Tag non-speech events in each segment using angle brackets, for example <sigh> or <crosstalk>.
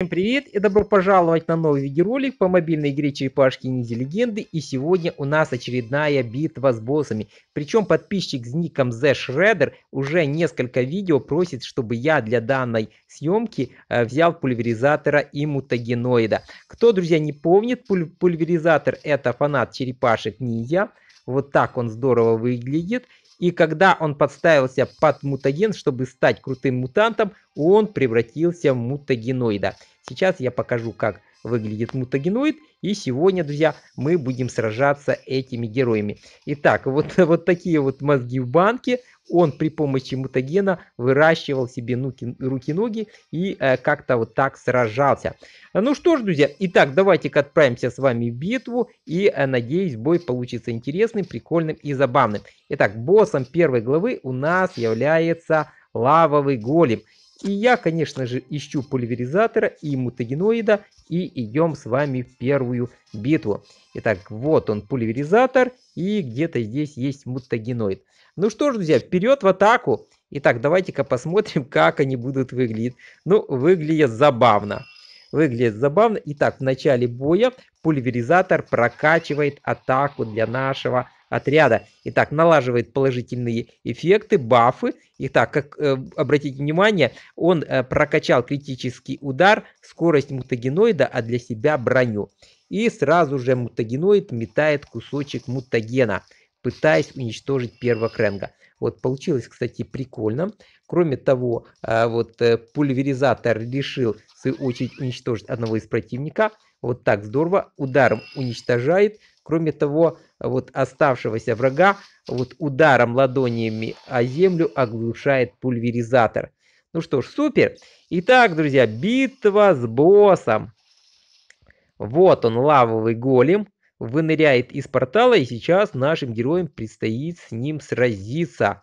Всем привет и добро пожаловать на новый видеоролик по мобильной игре Черепашки Ниндзя Легенды. И сегодня у нас очередная битва с боссами. Причем подписчик с ником The Shredder уже несколько видео просит, чтобы я для данной съемки э, взял пульверизатора и мутагеноида. Кто, друзья, не помнит, пуль пульверизатор это фанат Черепашек Ниндзя. Вот так он здорово выглядит. И когда он подставился под мутаген, чтобы стать крутым мутантом, он превратился в мутагеноида. Сейчас я покажу, как выглядит мутагеноид. И сегодня, друзья, мы будем сражаться этими героями. Итак, вот, <laughs> вот такие вот мозги в банке. Он при помощи мутагена выращивал себе руки-ноги и э, как-то вот так сражался. Ну что ж, друзья, итак, давайте-ка отправимся с вами в битву. И, э, надеюсь, бой получится интересным, прикольным и забавным. Итак, боссом первой главы у нас является лавовый голем. И я, конечно же, ищу пульверизатора и мутагеноида, и идем с вами в первую битву. Итак, вот он пульверизатор, и где-то здесь есть мутагеноид. Ну что ж, друзья, вперед в атаку! Итак, давайте-ка посмотрим, <laughs> как они будут выглядеть. Ну, выглядит забавно. Выглядит забавно. Итак, в начале боя пульверизатор прокачивает атаку для нашего отряда. Итак, налаживает положительные эффекты, бафы. Итак, как э, обратите внимание, он э, прокачал критический удар, скорость мутагеноида, а для себя броню. И сразу же мутагеноид метает кусочек мутагена, пытаясь уничтожить первого ренга. Вот получилось, кстати, прикольно. Кроме того, э, вот э, пульверизатор решил, в свою очередь, уничтожить одного из противника. Вот так здорово, ударом уничтожает. Кроме того, вот оставшегося врага вот ударом ладонями о землю оглушает пульверизатор. Ну что ж, супер. Итак, друзья, битва с боссом. Вот он, лавовый голем, выныряет из портала, и сейчас нашим героям предстоит с ним сразиться.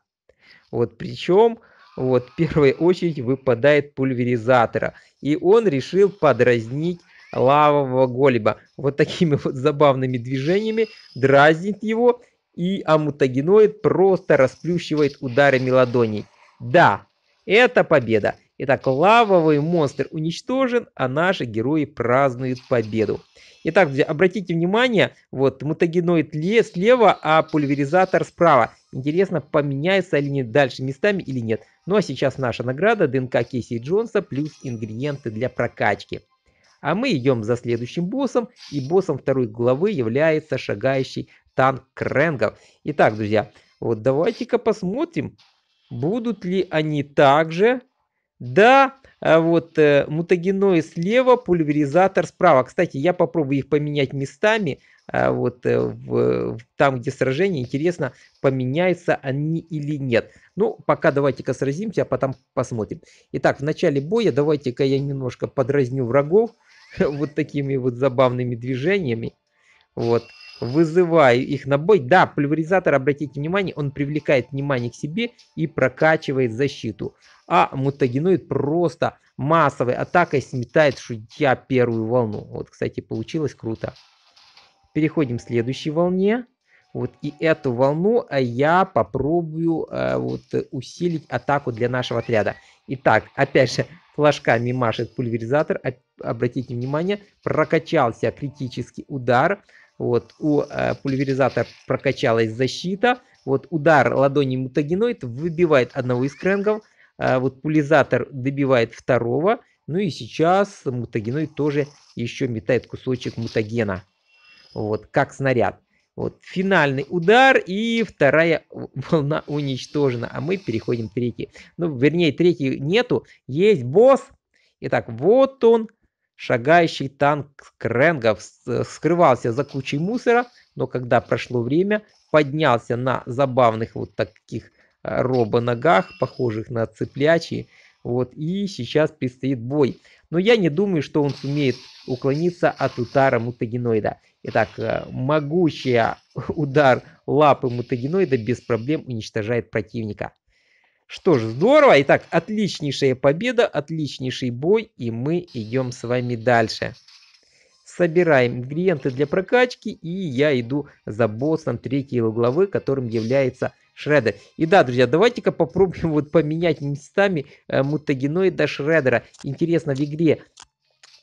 Вот причем, вот в первую очередь выпадает пульверизатора, и он решил подразнить лавового голеба. Вот такими вот забавными движениями дразнит его, и амутагеноид просто расплющивает ударами ладоней. Да, это победа. Итак, лавовый монстр уничтожен, а наши герои празднуют победу. Итак, друзья, обратите внимание, вот мутагеноид слева, а пульверизатор справа. Интересно, поменяются ли они дальше местами или нет. Ну а сейчас наша награда ДНК Кейси Джонса плюс ингредиенты для прокачки. А мы идем за следующим боссом, и боссом второй главы является шагающий танк Кренгов. Итак, друзья, вот давайте-ка посмотрим, будут ли они также... Да, а вот э, слева, пульверизатор справа. Кстати, я попробую их поменять местами. А вот э, в, там, где сражение, интересно, поменяются они или нет. Ну, пока давайте-ка сразимся, а потом посмотрим. Итак, в начале боя давайте-ка я немножко подразню врагов. <laughs> вот такими вот забавными движениями. Вот. Вызываю их на бой. Да, пульверизатор, обратите внимание, он привлекает внимание к себе и прокачивает защиту. А мутагеноид просто массовой атакой сметает шутя первую волну. Вот, кстати, получилось круто. Переходим к следующей волне. Вот и эту волну а я попробую э, вот, усилить атаку для нашего отряда. Итак, опять же, флажками машет пульверизатор. Обратите внимание, прокачался критический удар. Вот у э, пульверизатора прокачалась защита. Вот удар ладони мутагеноид выбивает одного из крэнгов. Э, вот пульверизатор добивает второго. Ну и сейчас мутагеноид тоже еще метает кусочек мутагена. Вот, как снаряд. Вот финальный удар и вторая волна уничтожена, а мы переходим к третьей. Ну, вернее, третьей нету, есть босс. Итак, вот он, шагающий танк Кренгов, скрывался за кучей мусора, но когда прошло время, поднялся на забавных вот таких а, робо-ногах, похожих на цыплячьи. Вот, и сейчас предстоит бой. Но я не думаю, что он сумеет уклониться от удара мутагеноида. Итак, э, могучий <laughs> удар лапы мутагеноида без проблем уничтожает противника. Что ж, здорово. Итак, отличнейшая победа, отличнейший бой, и мы идем с вами дальше. Собираем ингредиенты для прокачки, и я иду за боссом третьей главы, которым является Шредер. И да, друзья, давайте-ка попробуем <laughs> вот поменять местами э, мутагеноида Шредера. Интересно, в игре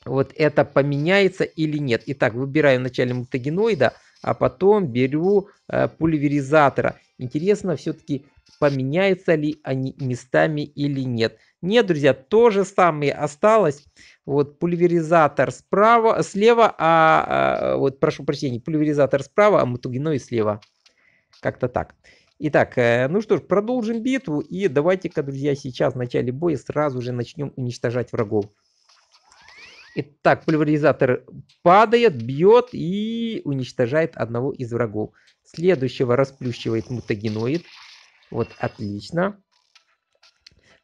вот это поменяется или нет. Итак, выбираю вначале мутагеноида, а потом беру э, пульверизатора. Интересно, все-таки поменяются ли они местами или нет. Нет, друзья, то же самое осталось. Вот пульверизатор справа, слева, а, а вот прошу прощения, пульверизатор справа, а мутагеноид слева. Как-то так. Итак, э, ну что ж, продолжим битву и давайте-ка, друзья, сейчас в начале боя сразу же начнем уничтожать врагов. Итак, пульверизатор падает, бьет и уничтожает одного из врагов. Следующего расплющивает мутагеноид. Вот, отлично.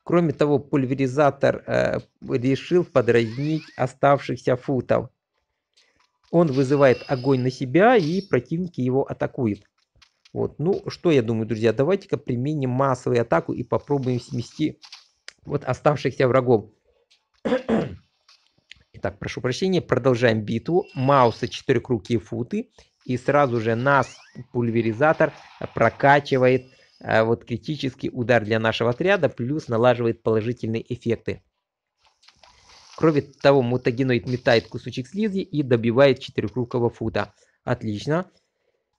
Кроме того, пульверизатор э, решил подразнить оставшихся футов. Он вызывает огонь на себя, и противники его атакуют. Вот, ну что я думаю, друзья, давайте-ка применим массовую атаку и попробуем смести вот оставшихся врагов. Так, прошу прощения, продолжаем битву. Маусы четырехрукие футы. И сразу же нас пульверизатор прокачивает э, вот критический удар для нашего отряда, плюс налаживает положительные эффекты. Кроме того, мутагеноид метает кусочек слизи и добивает четырехрукого фута. Отлично.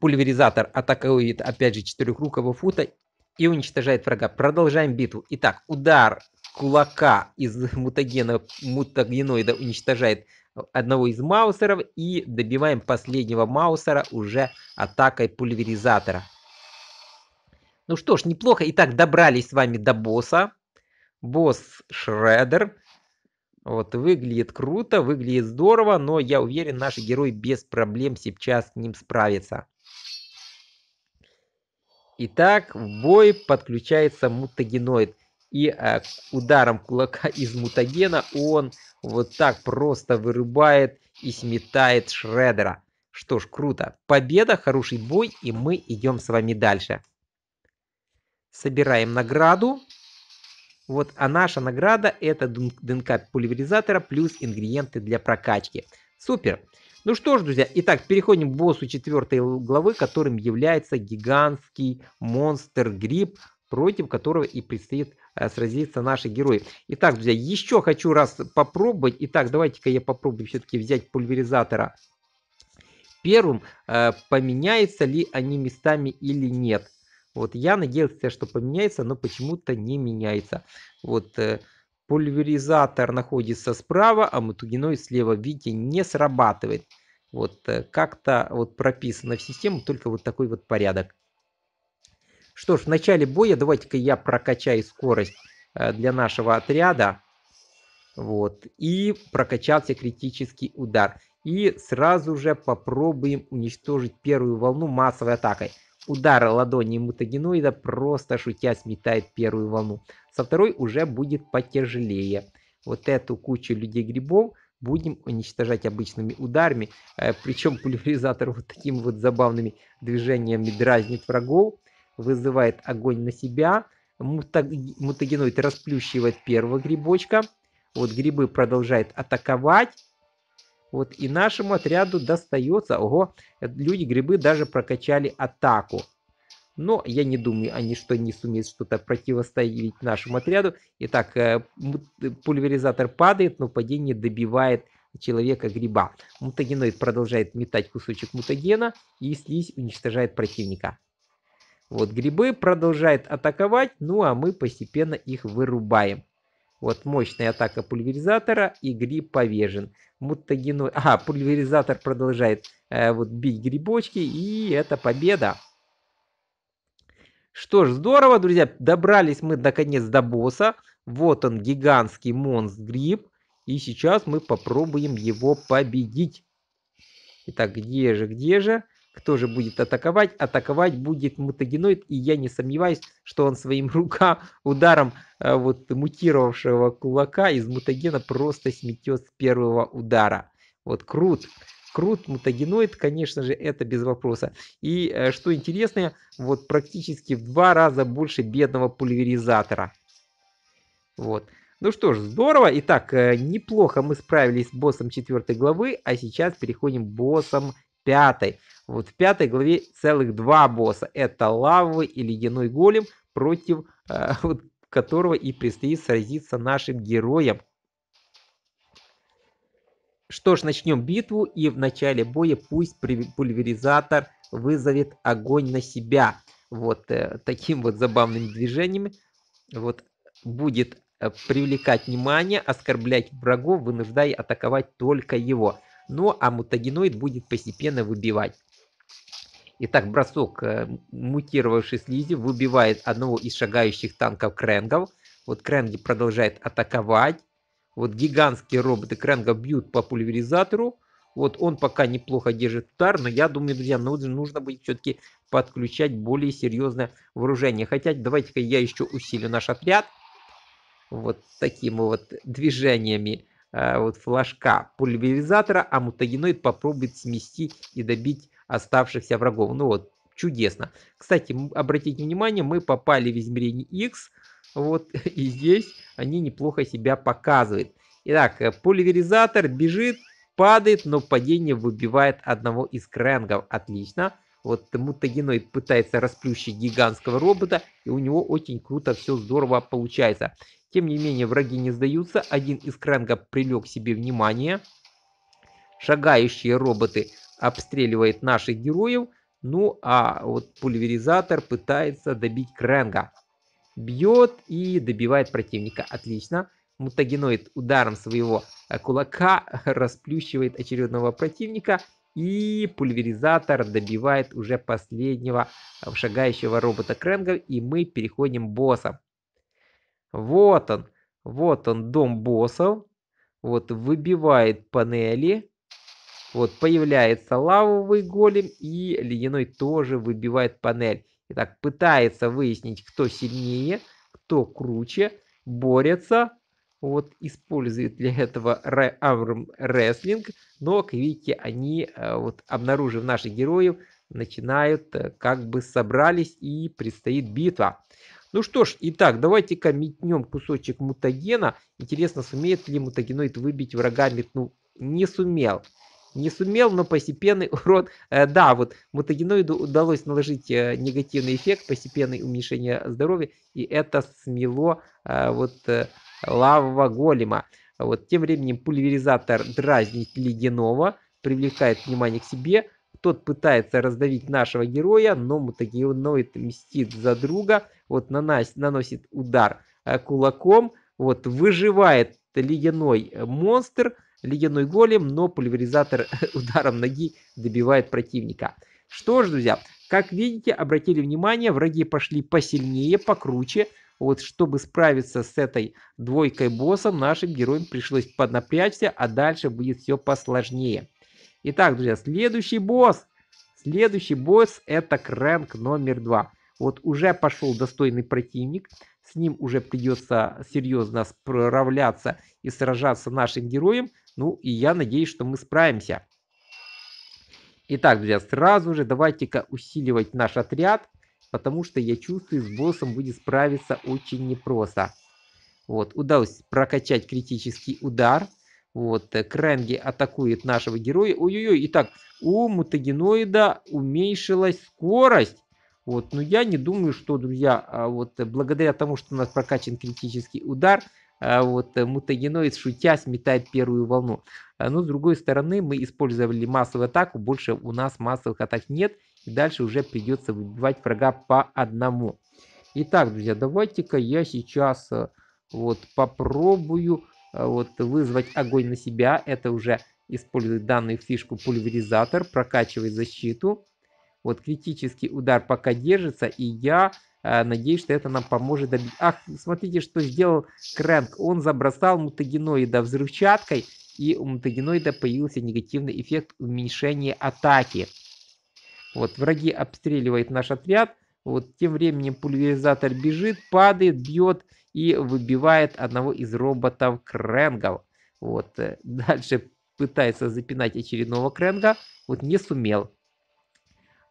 Пульверизатор атакует опять же четырехрукого фута и уничтожает врага. Продолжаем битву. Итак, удар кулака из мутагена, мутагеноида уничтожает э, одного из маусеров и добиваем последнего маусера уже атакой пульверизатора. Ну что ж, неплохо. Итак, добрались с вами до босса. Босс Шредер. Вот, выглядит круто, выглядит здорово, но я уверен, наш герой без проблем сейчас с ним справится. Итак, в бой подключается мутагеноид и э, ударом кулака <laughs> из мутагена он вот так просто вырубает и сметает Шредера. Что ж, круто. Победа, хороший бой, и мы идем с вами дальше. Собираем награду. Вот, а наша награда это ДНК пульверизатора плюс ингредиенты для прокачки. Супер. Ну что ж, друзья, итак, переходим к боссу четвертой главы, которым является гигантский монстр-гриб, против которого и предстоит Э, сразиться наши герои. Итак, друзья, еще хочу раз попробовать. Итак, давайте-ка я попробую все-таки взять пульверизатора первым. Э, Поменяются ли они местами или нет. Вот я надеялся, что поменяется, но почему-то не меняется. Вот э, пульверизатор находится справа, а мутагеноид слева. Видите, не срабатывает. Вот как-то вот прописано в систему, только вот такой вот порядок. Что ж, в начале боя давайте-ка я прокачаю скорость э, для нашего отряда. Вот. И прокачался критический удар. И сразу же попробуем уничтожить первую волну массовой атакой. Удар ладони мутагеноида просто шутя сметает первую волну. Со второй уже будет потяжелее. Вот эту кучу людей-грибов будем уничтожать обычными ударами. Э, Причем <laughs> пульверизатор вот таким вот забавными движениями дразнит врагов вызывает огонь на себя. Мутагеноид расплющивает первого грибочка. Вот грибы продолжают атаковать. Вот и нашему отряду достается. Ого, люди грибы даже прокачали атаку. Но я не думаю, они что не сумеют что-то противостоять нашему отряду. Итак, э, пульверизатор падает, но падение добивает человека гриба. Мутагеноид продолжает метать кусочек мутагена, и слизь уничтожает противника. Вот грибы продолжают атаковать, ну а мы постепенно их вырубаем. Вот мощная атака пульверизатора и гриб повержен. Мутагену, <laughs> А, пульверизатор продолжает э, вот бить грибочки и это победа. Что ж, здорово, друзья, добрались мы наконец до босса. Вот он, гигантский монстр гриб И сейчас мы попробуем его победить. Итак, где же, где же? кто же будет атаковать. Атаковать будет мутагеноид, и я не сомневаюсь, что он своим <laughs> рука ударом э, вот мутировавшего кулака из мутагена просто сметет с первого удара. Вот крут. Крут, мутагеноид, конечно же, это без вопроса. И э, что интересное, вот практически в два раза больше бедного пульверизатора. Вот. Ну что ж, здорово. Итак, э, неплохо мы справились с боссом четвертой главы, а сейчас переходим к боссам пятой. Вот в пятой главе целых два босса. Это лавы и ледяной голем, против э, <laughs> вот, которого и предстоит сразиться нашим героям. Что ж, начнем битву, и в начале боя пусть пульверизатор вызовет огонь на себя. Вот э, таким вот забавным движением вот, будет э, привлекать внимание, оскорблять врагов, вынуждая атаковать только его. Ну, а мутагеноид будет постепенно выбивать. Итак, бросок э, мутировавшей слизи выбивает одного из шагающих танков кренгов. Вот кренги продолжает атаковать. Вот гигантские роботы кренга бьют по пульверизатору. Вот он пока неплохо держит удар, но я думаю, друзья, нужно, нужно будет все-таки подключать более серьезное вооружение. Хотя давайте-ка я еще усилю наш отряд. Вот такими вот движениями. Э, вот флажка пульверизатора, а мутагеноид попробует смести и добить оставшихся врагов. Ну вот, чудесно. Кстати, обратите внимание, мы попали в измерение X, вот, <laughs> и здесь они неплохо себя показывают. Итак, э, пульверизатор бежит, падает, но падение выбивает одного из крэнгов. Отлично. Вот мутагеноид пытается расплющить гигантского робота, и у него очень круто все здорово получается. Тем не менее, враги не сдаются. Один из крэнгов прилег себе внимание. Шагающие роботы обстреливают наших героев. Ну, а вот пульверизатор пытается добить крэнга. Бьет и добивает противника. Отлично. Мутагеноид ударом своего э, кулака <laughs> расплющивает очередного противника. И пульверизатор добивает уже последнего э, шагающего робота Крэнга, и мы переходим к босса. Вот он, вот он дом боссов. Вот выбивает панели. Вот появляется лавовый голем и ледяной тоже выбивает панель. Итак, пытается выяснить, кто сильнее, кто круче, борется. Вот использует для этого Arm рестлинг. но, как видите, они, э, вот обнаружив наших героев, начинают э, как бы собрались и предстоит битва. Ну что ж, итак, давайте-ка метнем кусочек мутагена. Интересно, сумеет ли мутагеноид выбить врага метнул? Не сумел. Не сумел, но постепенный <laughs> урон... Э, да, вот мутагеноиду удалось наложить э, негативный эффект, постепенное уменьшение здоровья, и это смело э, вот э, лава голема. Вот тем временем пульверизатор дразнит ледяного, привлекает внимание к себе, тот пытается раздавить нашего героя, но мутагеноид мстит за друга. Вот наносит, наносит удар э, кулаком. Вот выживает ледяной э, монстр, ледяной голем, но пульверизатор <laughs> ударом ноги добивает противника. Что ж, друзья, как видите, обратили внимание, враги пошли посильнее, покруче. Вот чтобы справиться с этой двойкой боссом, нашим героям пришлось поднапрячься, а дальше будет все посложнее. Итак, друзья, следующий босс. Следующий босс это Крэнк номер два. Вот уже пошел достойный противник. С ним уже придется серьезно справляться и сражаться нашим героем. Ну и я надеюсь, что мы справимся. Итак, друзья, сразу же давайте-ка усиливать наш отряд, потому что я чувствую, с боссом будет справиться очень непросто. Вот, удалось прокачать критический удар. Вот, э, Кренги атакует нашего героя. Ой-ой-ой, итак, у мутагеноида уменьшилась скорость. Вот, но я не думаю, что, друзья, а вот э, благодаря тому, что у нас прокачан критический удар, а вот э, мутагеноид, шутя, сметает первую волну. А, но с другой стороны, мы использовали массовую атаку, больше у нас массовых атак нет, и дальше уже придется выбивать врага по одному. Итак, друзья, давайте-ка я сейчас вот попробую а вот, вызвать огонь на себя, это уже использует данную фишку пульверизатор, прокачивает защиту. Вот критический удар пока держится, и я э, надеюсь, что это нам поможет добить. Ах, смотрите, что сделал Крэнк. Он забросал мутагеноида взрывчаткой, и у мутагеноида появился негативный эффект уменьшения атаки. Вот враги обстреливают наш отряд. Вот тем временем пульверизатор бежит, падает, бьет и выбивает одного из роботов Крэнгов. Вот. Э, <laughs> дальше пытается запинать очередного Кренга, вот не сумел.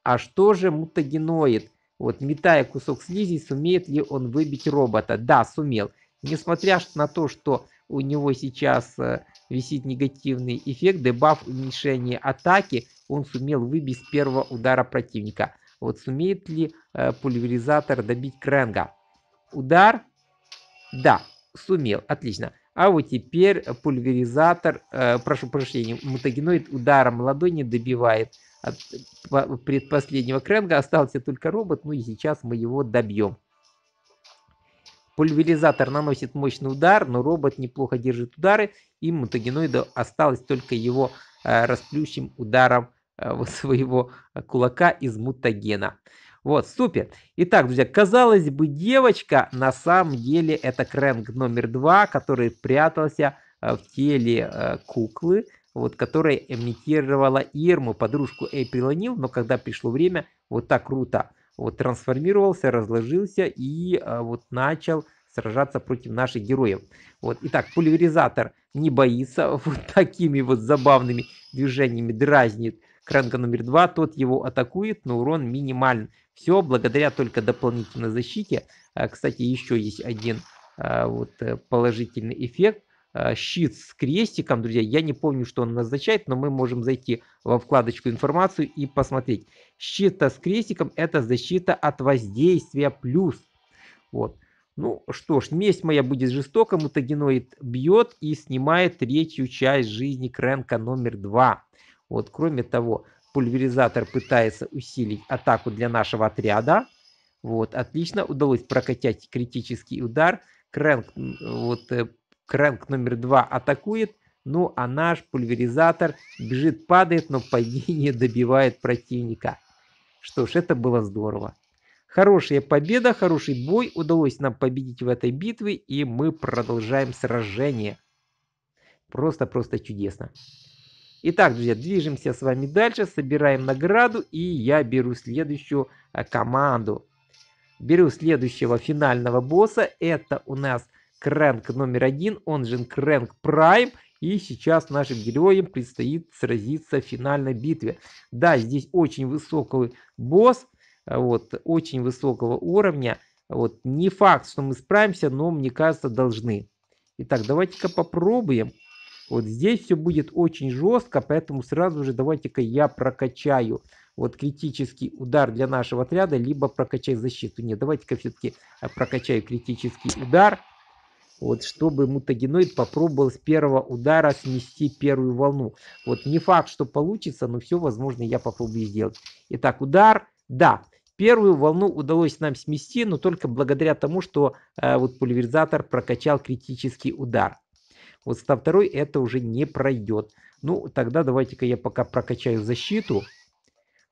А что же мутагеноид? Вот, метая кусок слизи, сумеет ли он выбить робота? Да, сумел. Несмотря на то, что у него сейчас э, висит негативный эффект, дебаф уменьшения атаки, он сумел выбить с первого удара противника. Вот сумеет ли э, пульверизатор добить Кренга? Удар да, сумел, отлично. А вот теперь пульверизатор, э, прошу прощения, мутагеноид ударом ладони добивает от предпоследнего кренга. Остался только робот, ну и сейчас мы его добьем. Пульверизатор наносит мощный удар, но робот неплохо держит удары, и мутагеноиду осталось только его э, расплющим ударом э, <laughs> своего кулака из мутагена. Вот, супер. Итак, друзья, казалось бы, девочка, на самом деле это крэнк номер два, который прятался э, в теле э, куклы, вот, которая имитировала Ирму, подружку Эйприла Нил, но когда пришло время, вот так круто, вот трансформировался, разложился и э, вот начал сражаться против наших героев. Вот. Итак, пульверизатор не боится, <laughs> вот такими вот забавными движениями дразнит Кранга номер два, тот его атакует, но урон минимален. Все благодаря только дополнительной защите. А, кстати, еще есть один а, вот, э, положительный эффект. А, щит с крестиком, друзья, я не помню, что он назначает, но мы можем зайти во вкладочку информацию и посмотреть. Щита с крестиком это защита от воздействия плюс. Вот. Ну что ж, месть моя будет жестока, мутагеноид бьет и снимает третью часть жизни Кренка номер два. Вот, кроме того, пульверизатор пытается усилить атаку для нашего отряда. Вот, отлично, удалось прокачать критический удар. Крэнк, вот, э, крэнк номер два атакует, ну а наш пульверизатор бежит, падает, но падение <laughs> добивает противника. Что ж, это было здорово. Хорошая победа, хороший бой, удалось нам победить в этой битве, и мы продолжаем сражение. Просто-просто чудесно. Итак, друзья, движемся с вами дальше, собираем награду, и я беру следующую э, команду. Беру следующего финального босса, это у нас Крэнк номер один, он же Крэнк Прайм, и сейчас нашим героям предстоит сразиться в финальной битве. Да, здесь очень высокий босс, э, вот, очень высокого уровня. Вот, не факт, что мы справимся, но мне кажется, должны. Итак, давайте-ка попробуем вот здесь все будет очень жестко, поэтому сразу же давайте-ка я прокачаю вот критический удар для нашего отряда, либо прокачай защиту. Нет, давайте-ка все-таки э, прокачаю критический удар, вот, чтобы мутагеноид попробовал с первого удара снести первую волну. Вот не факт, что получится, но все возможно я попробую сделать. Итак, удар, да. Первую волну удалось нам смести, но только благодаря тому, что э, вот пульверизатор прокачал критический удар. Вот ста второй это уже не пройдет. Ну, тогда давайте-ка я пока прокачаю защиту.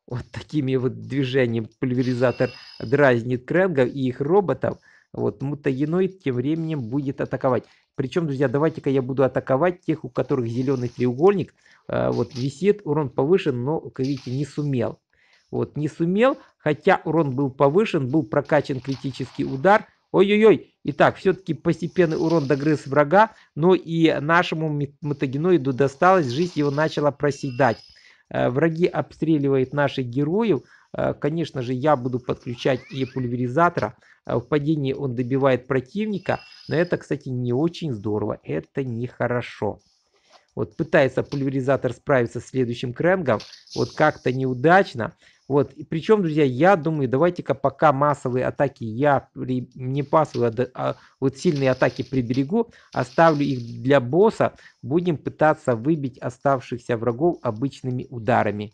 Вот такими вот движениями пульверизатор дразнит крэнгов и их роботов. Вот, мутагеноид тем временем будет атаковать. Причем, друзья, давайте-ка я буду атаковать тех, у которых зеленый треугольник э, вот висит, урон повышен, но, как видите, не сумел. Вот, не сумел, хотя урон был повышен, был прокачан критический удар. Ой-ой-ой, Итак, все-таки постепенный урон догрыз врага, но и нашему мутагеноиду досталось, жизнь его начала проседать. Э, враги обстреливают наших героев, э, Конечно же, я буду подключать и пульверизатора. Э, в падении он добивает противника, но это, кстати, не очень здорово. Это нехорошо. Вот пытается пульверизатор справиться с следующим кренгом, Вот как-то неудачно. Вот. И причем, друзья, я думаю, давайте-ка пока массовые атаки я не пасовые, а, а вот сильные атаки приберегу, оставлю их для босса, будем пытаться выбить оставшихся врагов обычными ударами.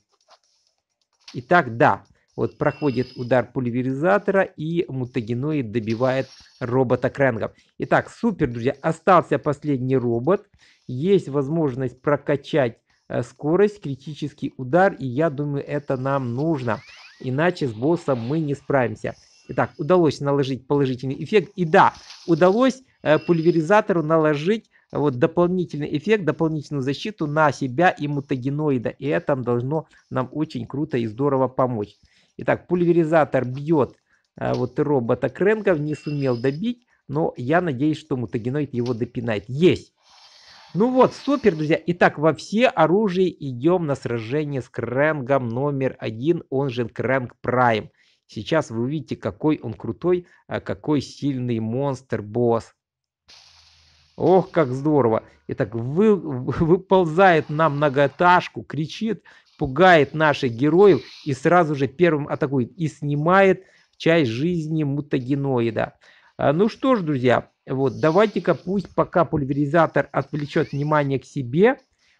Итак, да, вот проходит удар пульверизатора и мутагеноид добивает робота Крэнгов. Итак, супер, друзья, остался последний робот. Есть возможность прокачать Э, скорость, критический удар, и я думаю, это нам нужно. Иначе с боссом мы не справимся. Итак, удалось наложить положительный эффект. И да, удалось э, пульверизатору наложить э, вот дополнительный эффект, дополнительную защиту на себя и мутагеноида. И это должно нам очень круто и здорово помочь. Итак, пульверизатор бьет э, вот робота Кренков, не сумел добить, но я надеюсь, что мутагеноид его допинает. Есть! Ну вот, супер, друзья. Итак, во все оружие идем на сражение с Крэнгом номер один, он же Крэнг Прайм. Сейчас вы увидите, какой он крутой, а какой сильный монстр-босс. Ох, как здорово. Итак, вы, <laughs> выползает нам многоташку, кричит, пугает наших героев и сразу же первым атакует и снимает часть жизни мутагеноида. А, ну что ж, друзья, вот, давайте-ка пусть пока пульверизатор отвлечет внимание к себе,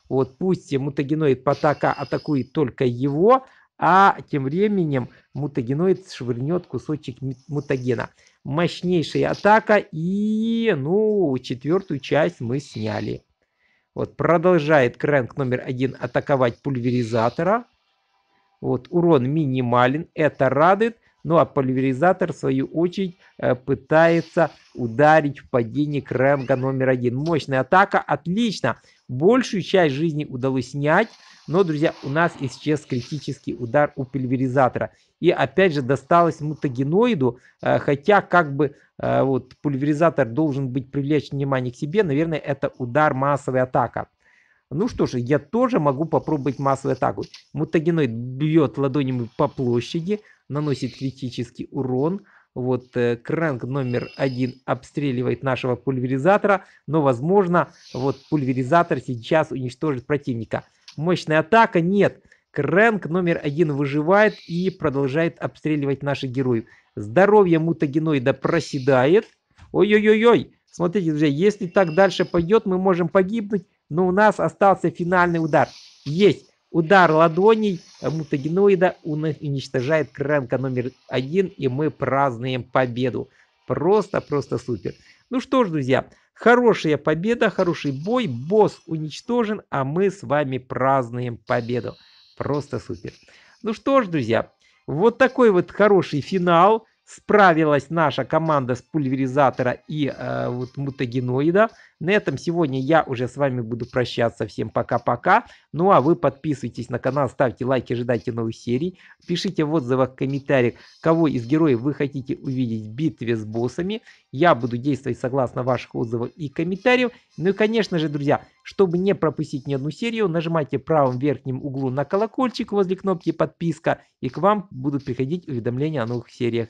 вот пусть мутагеноид потака атакует только его, а тем временем мутагеноид швырнет кусочек мутагена. Мощнейшая атака и, ну, четвертую часть мы сняли. Вот, продолжает крэнк номер один атаковать пульверизатора. Вот, урон минимален, это радует. Ну а пульверизатор, в свою очередь, э, пытается ударить в падение Крэмга номер один. Мощная атака, отлично. Большую часть жизни удалось снять. Но, друзья, у нас исчез критический удар у пульверизатора. И опять же досталось мутагеноиду, э, хотя как бы э, вот пульверизатор должен быть привлечь внимание к себе, наверное, это удар массовая атака. Ну что же, я тоже могу попробовать массовую атаку. Мутагеноид бьет ладонями по площади, наносит критический урон. Вот э, крэнк номер один обстреливает нашего пульверизатора, но возможно вот пульверизатор сейчас уничтожит противника. Мощная атака? Нет. Крэнк номер один выживает и продолжает обстреливать наших героев. Здоровье мутагеноида проседает. Ой-ой-ой-ой. Смотрите, друзья, если так дальше пойдет, мы можем погибнуть, но у нас остался финальный удар. Есть. Удар ладоней э, мутагеноида уничтожает кренка номер один, и мы празднуем победу. Просто-просто супер. Ну что ж, друзья, хорошая победа, хороший бой, босс уничтожен, а мы с вами празднуем победу. Просто супер. Ну что ж, друзья, вот такой вот хороший финал справилась наша команда с пульверизатора и э, вот мутагеноида. На этом сегодня я уже с вами буду прощаться. Всем пока-пока. Ну а вы подписывайтесь на канал, ставьте лайки, ожидайте новых серий. Пишите в отзывах, в комментариях, кого из героев вы хотите увидеть в битве с боссами. Я буду действовать согласно ваших отзывов и комментариев. Ну и конечно же, друзья, чтобы не пропустить ни одну серию, нажимайте правым верхнем углу на колокольчик возле кнопки подписка и к вам будут приходить уведомления о новых сериях.